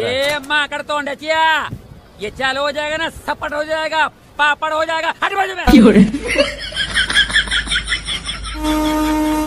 रहा है अम्मा कर तो अंडा ये चालू हो जाएगा ना सपट हो जाएगा पापड़ हो जाएगा हट बाजू में